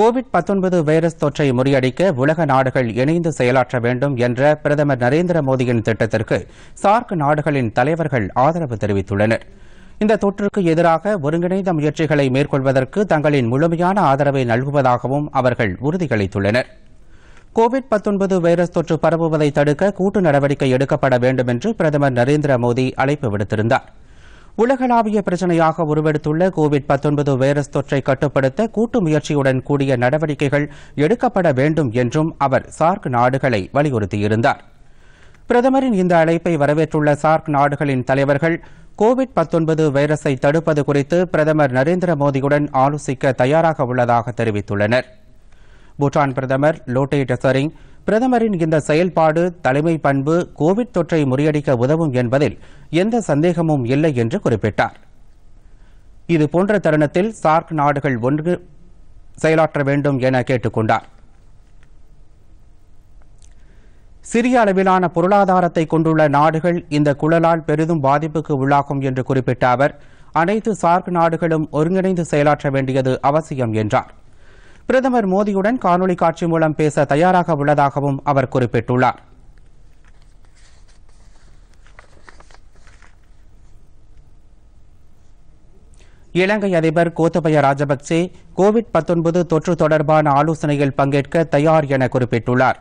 Covid பத்தொன்பது virus தொற்றை முறியடிக்க உலக நாடுகள் இணைந்து செயலாற்ற வேண்டும் என்ற பிரதமர் நரேந்திர மோடியின் திட்டத்திற்கு சார்க் நாடுகளின் தலைவர்கள் ஆதரவு தெரிவித்துள்ளனர் இந்த தொற்றுக்கு எதிராக ஒருங்கிணைந்த முயற்சிகளை மேற்கொள்வதற்கு தங்களின் முழுமையான ஆதரவை நல்குவதாகவும் அவர்கள் உறுதியளித்துள்ளனர் கோவிட் வைரஸ் தொற்று பரவுவதை தடுக்க கூட்டு நடவடிக்கை எடுக்கப்பட வேண்டும் என்று பிரதமர் நரேந்திர மோடி அழைப்பு விடுத்திருந்தாா் உலகளாவிய பிரச்சினையாக உருவெடுத்துள்ள கோவிட் வைரஸ் தொற்றை கட்டுப்படுத்த கூட்டு முயற்சியுடன் கூடிய நடவடிக்கைகள் எடுக்கப்பட வேண்டும் என்றும் அவர் சார்க் நாடுகளை வலியுறுத்தியிருந்தார் பிரதமரின் இந்த அழைப்பை வரவேற்றுள்ள சார்க் நாடுகளின் தலைவர்கள் கோவிட் வைரஸை தடுப்பது குறித்து பிரதமர் நரேந்திர மோடியுடன் ஆலோசிக்க தயாராக உள்ளதாக தெரிவித்துள்ளனர் பூட்டான் பிரதமர் லோட்டே டெசரிங் பிரதமரின் இந்த செயல்பாடு தலைமை பண்பு கோவிட் தொற்றை முறியடிக்க உதவும் என்பதில் எந்த சந்தேகமும் இல்லை என்று குறிப்பிட்டார் இதுபோன்ற தருணத்தில் சார்க் நாடுகள் ஒன்று செயலாற்ற வேண்டும் என கேட்டுக் கொண்டார் சிறிய அளவிலான பொருளாதாரத்தை கொண்டுள்ள நாடுகள் இந்த குழலால் பெரிதும் பாதிப்புக்கு உள்ளாகும் என்று குறிப்பிட்ட அவர் அனைத்து சார்க் நாடுகளும் ஒருங்கிணைந்து செயலாற்ற வேண்டியது அவசியம் என்றார் பிரதமர் மோடியுடன் காணொலி காட்சி மூலம் பேச தயாராக உள்ளதாகவும் அவர் குறிப்பிட்டுள்ளார் இலங்கை அதிபர் கோத்தபய ராஜபக்சே கோவிட் பத்தொன்பது தொற்று தொடர்பான ஆலோசனையில் பங்கேற்க தயார் என குறிப்பிட்டுள்ளார்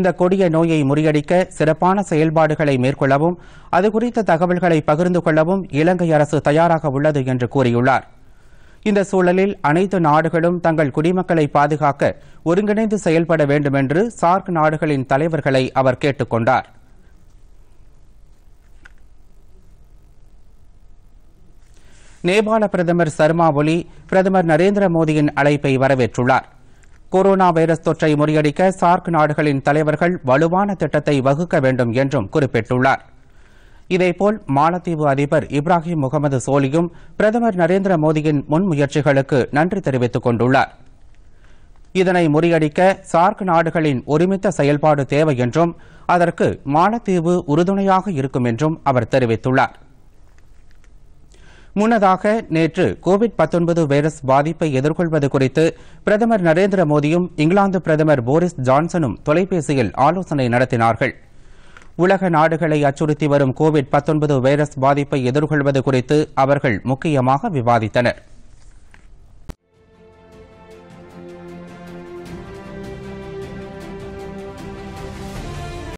இந்த கொடிய நோயை முறியடிக்க சிறப்பான செயல்பாடுகளை மேற்கொள்ளவும் அது குறித்த தகவல்களை பகிர்ந்து கொள்ளவும் இலங்கை அரசு தயாராக உள்ளது என்று கூறியுள்ளார் இந்த சூழலில் அனைத்து நாடுகளும் தங்கள் குடிமக்களை பாதுகாக்க ஒருங்கிணைந்து செயல்பட வேண்டும் என்று சார்க் நாடுகளின் தலைவர்களை அவர் கேட்டுக் கொண்டார் நேபாள பிரதமர் சர்மா ஒலி பிரதமர் நரேந்திர மோடியின் அழைப்பை வரவேற்றுள்ளார் கொரோனா வைரஸ் தொற்றை முறியடிக்க சார்க் நாடுகளின் தலைவர்கள் வலுவான திட்டத்தை வகுக்க வேண்டும் என்றும் குறிப்பிட்டுள்ளாா் இதேபோல் மாலத்தீவு அதிபர் இப்ராஹிம் முகமது சோலியும் பிரதமர் நரேந்திர மோடியின் முன்முயற்சிகளுக்கு நன்றி தெரிவித்துக் கொண்டுள்ளார் இதனை முறியடிக்க சார்க் நாடுகளின் ஒருமித்த செயல்பாடு தேவை என்றும் அதற்கு மாலத்தீவு உறுதுணையாக இருக்கும் என்றும் அவர் தெரிவித்துள்ளார் முன்னதாக நேற்று கோவிட் வைரஸ் பாதிப்பை எதிர்கொள்வது குறித்து பிரதமர் நரேந்திர மோடியும் இங்கிலாந்து பிரதமர் போரிஸ் ஜான்சனும் தொலைபேசியில் ஆலோசனை நடத்தினார்கள் உலக நாடுகளை அச்சுறுத்தி வரும் கோவிட் வைரஸ் பாதிப்பை எதிர்கொள்வது குறித்து அவர்கள் முக்கியமாக விவாதித்தனா்